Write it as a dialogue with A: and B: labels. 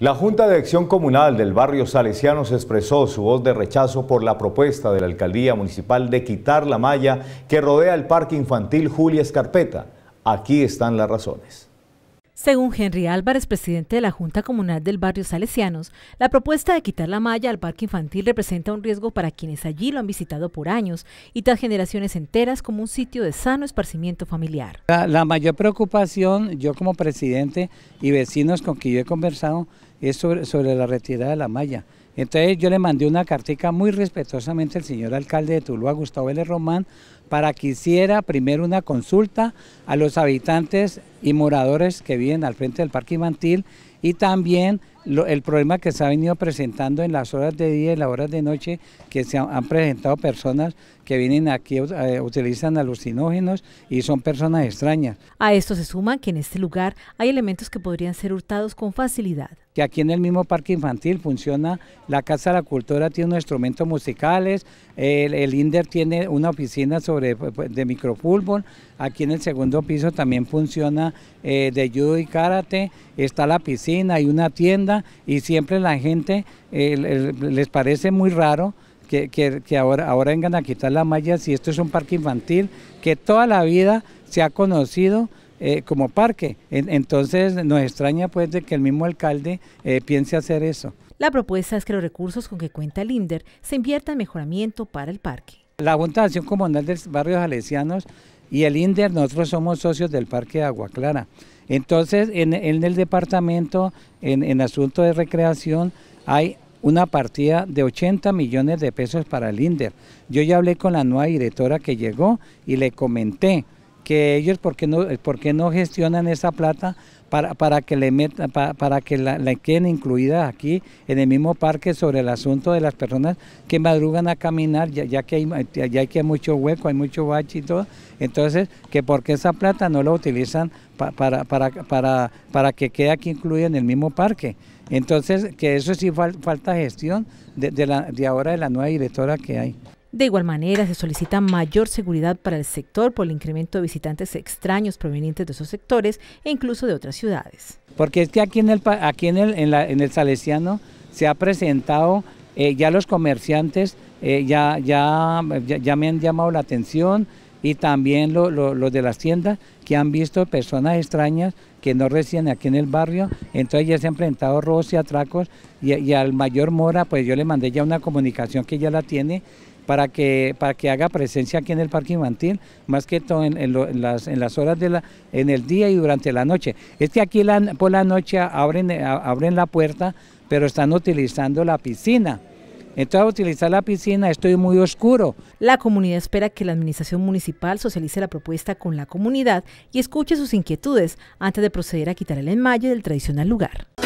A: La Junta de Acción Comunal del Barrio Salesianos expresó su voz de rechazo por la propuesta de la Alcaldía Municipal de quitar la malla que rodea el Parque Infantil Julia Escarpeta. Aquí están las razones.
B: Según Henry Álvarez, presidente de la Junta Comunal del Barrio Salesianos, la propuesta de quitar la malla al parque infantil representa un riesgo para quienes allí lo han visitado por años y tras generaciones enteras como un sitio de sano esparcimiento familiar.
A: La, mayor preocupación, yo como presidente y vecinos con quien yo he conversado, es sobre la retirada de la malla. Entonces yo le mandé una cartica muy respetuosamente al señor alcalde de Tuluá, Gustavo L. Román, para que hiciera primero una consulta a los habitantes y moradores que viven al frente del parque infantil y también el problema que se ha venido presentando en las horas de día y las horas de noche, que se han, presentado personas que vienen aquí, eh, utilizan alucinógenos y son personas extrañas.
B: A esto se suma que en este lugar hay elementos que podrían ser hurtados con facilidad.
A: Que aquí en el mismo parque infantil funciona la Casa de la Cultura, tiene unos instrumentos musicales, el, INDER tiene una oficina sobre, pues, pues, de microfútbol, aquí en el segundo piso también funciona eh, de judo y karate, está la piscina, y una tienda, y siempre la gente les parece muy raro que, ahora, ahora vengan a quitar la malla si esto es un parque infantil que toda la vida se ha conocido eh, como parque. entonces nos extraña pues que el mismo alcalde eh, piense hacer eso.
B: La propuesta es que los recursos con que cuenta el INDER se inviertan en mejoramiento para el parque.
A: La Junta de Acción Comunal del Barrio Salesianos y el INDER, nosotros somos socios del Parque de Agua Clara. Entonces, en, el departamento, en, en asunto de recreación, hay una partida de 80 millones de pesos para el INDER. Yo ya hablé con la nueva directora que llegó y le comenté que ellos porque no, eh, porque no gestionan esa plata para, para que le meta, para, que la, queden incluida aquí en el mismo parque sobre el asunto de las personas que madrugan a caminar, ya, que hay, ya que hay mucho hueco, hay mucho bache y todo, entonces que porque esa plata no la utilizan para, para, para, que quede aquí incluida en el mismo parque. Entonces que eso sí falta gestión de ahora de la nueva directora que hay.
B: De igual manera, se solicita mayor seguridad para el sector por el incremento de visitantes extraños provenientes de esos sectores e incluso de otras ciudades.
A: Porque es que aquí en el, aquí en en, el Salesiano se ha presentado eh, ya los comerciantes, eh, ya, ya, ya, me han llamado la atención y también los de las tiendas que han visto personas extrañas que no residen aquí en el barrio, entonces ya se han presentado robos y atracos y al mayor Mora pues yo le mandé ya una comunicación que ya la tiene para que, para que haga presencia aquí en el parque infantil, más que todo en, las, horas de la, en el día y durante la noche. Es que aquí por la noche abren, abren la puerta, pero están utilizando la piscina. Entonces, utilizar la piscina, estoy muy oscuro. La comunidad espera que la administración municipal socialice la propuesta con la comunidad
B: y escuche sus inquietudes antes de proceder a quitar el enmayo del tradicional lugar.